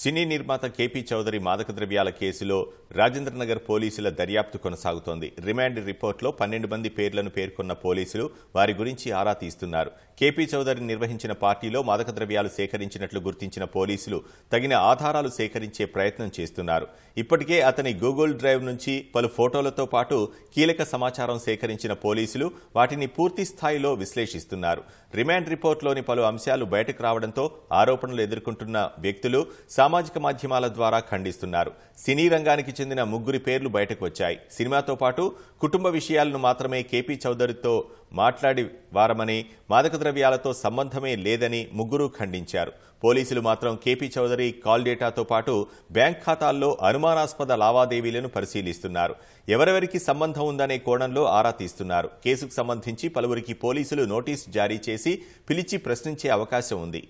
సినీ నిర్మాత కేపీ చౌదరి మాదక ద్రవ్యాల కేసులో రాజేంద్రనగర్ పోలీసుల దర్యాప్తు కొనసాగుతోంది రిమాండ్ రిపోర్ట్లో పన్నెండు మంది పేర్లను పేర్కొన్న పోలీసులు వారి గురించి ఆరా తీస్తున్నారు కేపీ చౌదరి నిర్వహించిన పార్టీలో మాదక ద్రవ్యాలు సేకరించినట్లు గుర్తించిన పోలీసులు తగిన ఆధారాలు సేకరించే ప్రయత్నం చేస్తున్నారు ఇప్పటికే అతని గూగుల్ డ్రైవ్ నుంచి పలు ఫోటోలతో పాటు కీలక సమాచారం సేకరించిన పోలీసులు వాటిని పూర్తి స్థాయిలో విశ్లేషిస్తున్నారు రిమాండ్ రిపోర్టులోని పలు అంశాలు బయటకు రావడంతో ఆరోపణలు ఎదుర్కొంటున్న వ్యక్తులు సామాజిక మాధ్యమాల ద్వారా ఖండిస్తున్నారు సినీ రంగానికి చెందిన ముగ్గురి పేర్లు బయటకు వచ్చాయి సినిమాతో పాటు కుటుంబ విషయాలను మాత్రమే కేపీ చౌదరితో మాట్లాడి వారమని మాదక ద్రవ్యాలతో సంబంధమే లేదని ముగ్గురు ఖండించారు పోలీసులు మాత్రం కేపీ చౌదరి కాల్ డేటాతో పాటు బ్యాంక్ ఖాతాల్లో అనుమానాస్పద లావాదేవీలను పరిశీలిస్తున్నారు ఎవరెవరికి సంబంధం ఉందనే కోణంలో ఆరా తీస్తున్నారు కేసుకు సంబంధించి పలువురికి పోలీసులు నోటీసు జారీ చేసి పిలిచి ప్రశ్నించే అవకాశం ఉంది